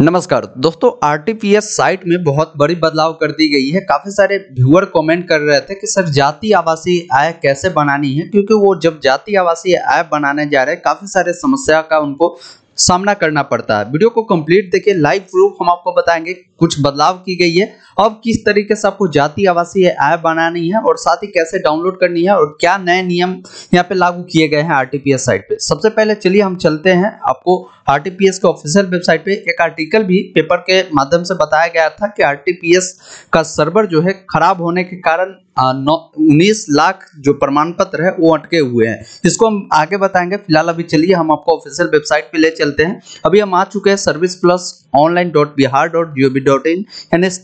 नमस्कार दोस्तों RTPS site में बहुत बड़ी बदलाव कर दी गई है काफी सारे व्यूअर कमेंट कर रहे थे कि सर जाति आवासीय आय कैसे बनानी है क्योंकि वो जब जाति आवासीय आय बनाने जा रहे हैं काफी सारे समस्या का उनको सामना करना पड़ता है वीडियो को कंप्लीट देखिए लाइव प्रूफ हम आपको बताएंगे कुछ बदलाव की गई है अब किस तरीके से आपको जाति आवासीय ऐप बनानी है और साथ ही कैसे डाउनलोड करनी है और क्या नए नियम यहाँ पे लागू किए गए हैं आरटीपीएस साइट पे सबसे पहले चलिए हम चलते हैं आपको आरटीपीएस के ऑफिशियल वेबसाइट पे एक आर्टिकल भी पेपर के माध्यम से बताया गया था कि आरटीपीएस का सर्वर जो है खराब होने के कारण नौ उन्नीस लाख जो प्रमाण पत्र है वो अटके हुए हैं इसको हम आगे बताएंगे फिलहाल अभी चलिए हम आपको ऑफिशियल वेबसाइट पे ले चलते हैं अभी हम आ चुके हैं service plus online dot Bihar dot G dot in यानी एस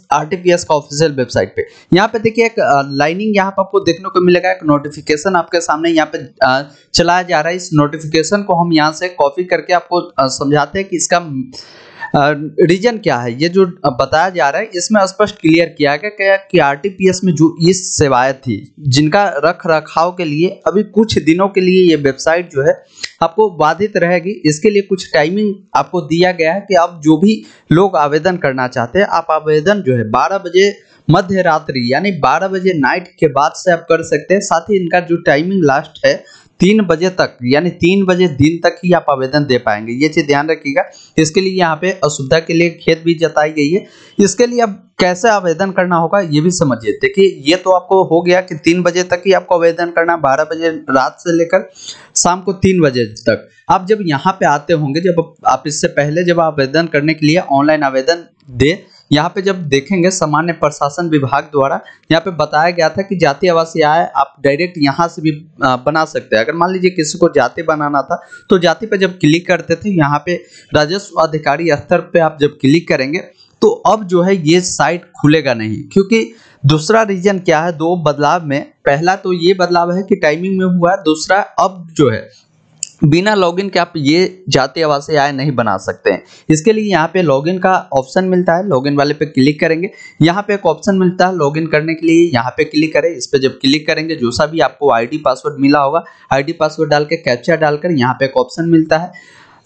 का ऑफिशियल वेबसाइट पे यहाँ पे देखिए एक लाइनिंग यहाँ पे आपको देखने को मिलेगा एक नोटिफिकेशन आपके सामने यहाँ पे चलाया जा रहा है इस नोटिफिकेशन को हम यहाँ से कॉपी करके आपको समझाते हैं कि इसका रीजन क्या है ये जो बताया जा रहा है इसमें स्पष्ट क्लियर किया गया कि, कि आरटीपीएस में जो इस सेवाएं थी जिनका रख रखाव के लिए अभी कुछ दिनों के लिए ये वेबसाइट जो है आपको बाधित रहेगी इसके लिए कुछ टाइमिंग आपको दिया गया है कि आप जो भी लोग आवेदन करना चाहते हैं आप आवेदन जो है बारह बजे मध्य रात्रि यानी 12 बजे नाइट के बाद से आप कर सकते हैं साथ ही इनका जो टाइमिंग लास्ट है तीन बजे तक यानी तीन बजे दिन तक ही आप आवेदन दे पाएंगे ये चीज ध्यान रखिएगा इसके लिए यहाँ पे असुविधा के लिए खेत भी जताई गई है इसके लिए अब कैसे आवेदन करना होगा ये भी समझिए देखिए ये तो आपको हो गया कि तीन बजे तक ही आपको आवेदन करना बारह बजे रात से लेकर शाम को तीन बजे तक आप जब यहाँ पे आते होंगे जब आप इससे पहले जब आवेदन करने के लिए ऑनलाइन आवेदन दे यहाँ पे जब देखेंगे सामान्य प्रशासन विभाग द्वारा यहाँ पे बताया गया था कि जाति आवास आय आप डायरेक्ट यहाँ से भी बना सकते हैं अगर मान लीजिए किसी को जाति बनाना था तो जाति पे जब क्लिक करते थे यहाँ पे राजस्व अधिकारी स्तर पे आप जब क्लिक करेंगे तो अब जो है ये साइट खुलेगा नहीं क्योंकि दूसरा रीजन क्या है दो बदलाव में पहला तो ये बदलाव है कि टाइमिंग में हुआ है दूसरा अब जो है बिना लॉगिन के आप ये जाति आवासीय आय नहीं बना सकते हैं इसके लिए यहाँ पे लॉगिन का ऑप्शन मिलता है लॉगिन वाले पे क्लिक करेंगे यहाँ पे एक ऑप्शन मिलता है लॉगिन करने के लिए यहाँ पे क्लिक करें इस पर जब क्लिक करेंगे जो सा भी आपको आईडी पासवर्ड मिला होगा आईडी पासवर्ड डाल के कैप्चा डालकर यहाँ पे एक ऑप्शन मिलता है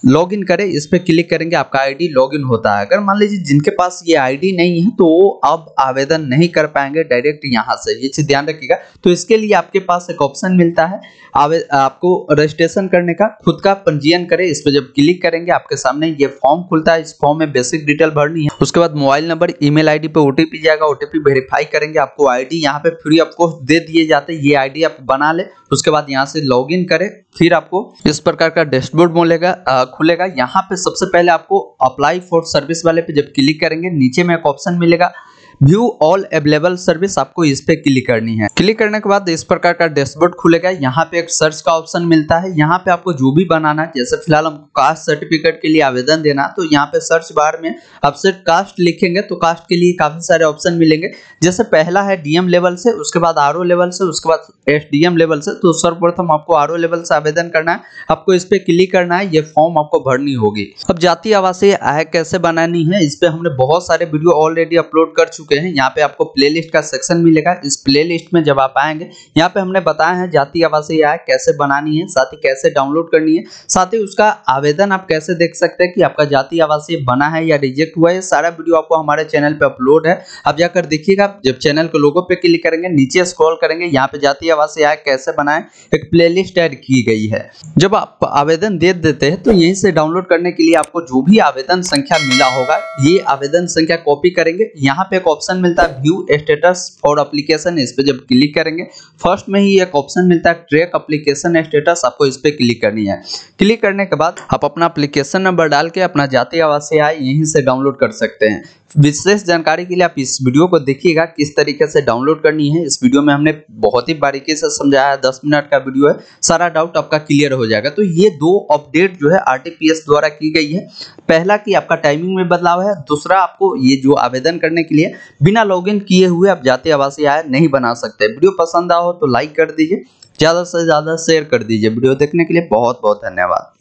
लॉग इन करें इस पर क्लिक करेंगे आपका आईडी इन होता है अगर मान लीजिए जिनके पास ये आईडी नहीं है तो वो अब आवेदन नहीं कर पाएंगे डायरेक्ट यहाँ से ये चीज ध्यान रखिएगा तो इसके लिए आपके पास एक ऑप्शन मिलता है आपको रजिस्ट्रेशन करने का खुद का पंजीयन करें इस पर जब क्लिक करेंगे आपके सामने ये फॉर्म खुलता है इस फॉर्म में बेसिक डिटेल भरनी है उसके बाद मोबाइल नंबर ईमेल आईडी पे ओटीपी जाएगा ओटीपी वेरीफाई करेंगे आपको डी यहाँ पे फ्री आपको दे दिए जाते हैं ये डी आप बना ले उसके बाद यहाँ से लॉग इन करें फिर आपको इस प्रकार का डैशबोर्ड बोलेगा खुलेगा यहाँ पे सबसे पहले आपको अप्लाई फॉर सर्विस वाले पे जब क्लिक करेंगे नीचे में एक ऑप्शन मिलेगा व्यू ऑल अवेलेबल सर्विस आपको इस पे क्लिक करनी है क्लिक करने के बाद इस प्रकार का डैशबोर्ड खुलेगा यहाँ पे एक सर्च का ऑप्शन मिलता है यहाँ पे आपको जो भी बनाना है जैसे फिलहाल हमको कास्ट सर्टिफिकेट के लिए आवेदन देना तो यहाँ पे सर्च बार में आप सिर्फ कास्ट लिखेंगे तो कास्ट के लिए काफी सारे ऑप्शन मिलेंगे जैसे पहला है डीएम लेवल से उसके बाद आर लेवल से उसके बाद एस लेवल से तो सर्वप्रथम आपको आर लेवल से आवेदन करना है आपको इस पे क्लिक करना है ये फॉर्म आपको भरनी होगी अब जाति आवासीय आय कैसे बनानी है इस पे हमने बहुत सारे वीडियो ऑलरेडी अपलोड कर चुके चुके हैं यहाँ पे आपको प्लेलिस्ट का सेक्शन मिलेगा इस प्लेलिस्ट में जब आप आएंगे यहाँ पे हमने बताया है जाति आवासीय आय कैसे बनानी है साथ ही कैसे डाउनलोड करनी है साथ ही उसका आवेदन आप कैसे देख सकते हैं कि आपका जाति आवासीय बना है या रिजेक्ट हुआ है सारा वीडियो आपको हमारे चैनल पे अपलोड है आप जाकर देखिएगा जब चैनल को लोगों पे क्लिक करेंगे नीचे स्क्रॉल करेंगे यहाँ पे जाति आवासीय आय कैसे बनाए एक प्ले लिस्ट की गई है जब आप आवेदन दे देते हैं तो यहीं से डाउनलोड करने के लिए आपको जो भी आवेदन संख्या मिला होगा ये आवेदन संख्या कॉपी करेंगे यहाँ पे कॉपी ऑप्शन मिलता है व्यू स्टेटस फॉर अप्लीकेशन इस पर जब क्लिक करेंगे फर्स्ट में ही एक ऑप्शन मिलता है ट्रैक अप्लीकेशन स्टेटस आपको इस पर क्लिक करनी है क्लिक करने के बाद आप अपना अप्लीकेशन नंबर डाल के अपना जाति आवासीय आय यहीं से डाउनलोड कर सकते हैं विशेष जानकारी के लिए आप इस वीडियो को देखिएगा किस तरीके से डाउनलोड करनी है इस वीडियो में हमने बहुत ही बारीकी से समझाया है दस मिनट का वीडियो है सारा डाउट आपका क्लियर हो जाएगा तो ये दो अपडेट जो है आरटीपीएस द्वारा की गई है पहला कि आपका टाइमिंग में बदलाव है दूसरा आपको ये जो आवेदन करने के लिए बिना लॉग किए हुए आप जाते आवासीय आय नहीं बना सकते वीडियो पसंद आओ तो लाइक कर दीजिए ज़्यादा से ज़्यादा शेयर कर दीजिए वीडियो देखने के लिए बहुत बहुत धन्यवाद